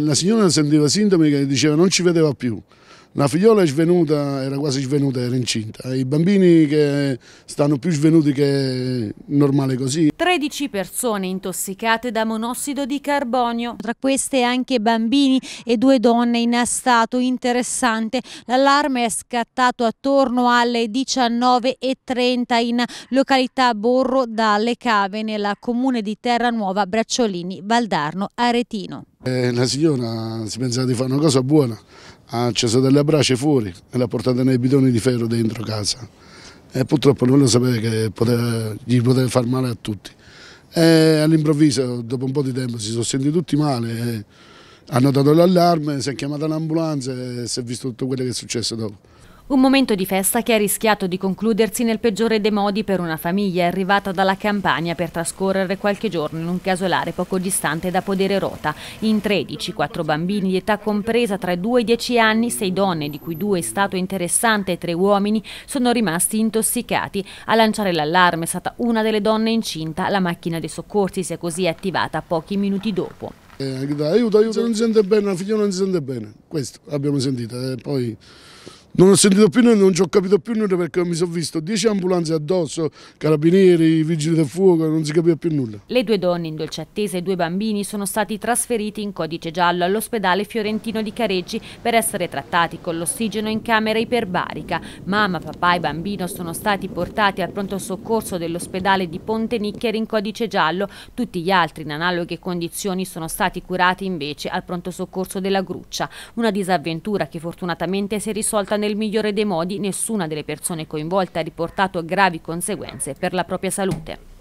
La signora sentiva sintomi che diceva non ci vedeva più, la figliola è svenuta, era quasi svenuta, era incinta, i bambini che stanno più svenuti che normale così. 13 persone intossicate da monossido di carbonio. Tra queste anche bambini e due donne in stato interessante. L'allarme è scattato attorno alle 19.30 in località Borro dalle Cave nella comune di Terra Nuova, Bracciolini, Valdarno, Aretino. Eh, la signora si pensava di fare una cosa buona, ha acceso delle braccia fuori e l'ha portata nei bidoni di ferro dentro casa. E purtroppo non lo sapeva che poteva, gli poteva far male a tutti. all'improvviso, dopo un po' di tempo, si sono sentiti tutti male, hanno dato l'allarme, si è chiamata l'ambulanza e si è visto tutto quello che è successo dopo. Un momento di festa che ha rischiato di concludersi nel peggiore dei modi per una famiglia arrivata dalla campagna per trascorrere qualche giorno in un casolare poco distante da Podere Rota. In 13, quattro bambini di età compresa tra i 2 e i 10 anni, sei donne, di cui due è stato interessante e tre uomini, sono rimasti intossicati. A lanciare l'allarme è stata una delle donne incinta. La macchina dei soccorsi si è così attivata pochi minuti dopo. Eh, aiuto, aiuto, non si sente bene, la figlia non si sente bene. Questo abbiamo sentito. Eh, poi non ho sentito più nulla, non ci ho capito più nulla perché mi sono visto dieci ambulanze addosso, carabinieri, vigili del fuoco, non si capiva più nulla. Le due donne in dolce attesa e due bambini sono stati trasferiti in codice giallo all'ospedale fiorentino di Careggi per essere trattati con l'ossigeno in camera iperbarica. Mamma, papà e bambino sono stati portati al pronto soccorso dell'ospedale di Ponte Nicchieri in codice giallo. Tutti gli altri in analoghe condizioni sono stati curati invece al pronto soccorso della Gruccia. Una disavventura che fortunatamente si è risolta nel migliore dei modi nessuna delle persone coinvolte ha riportato gravi conseguenze per la propria salute.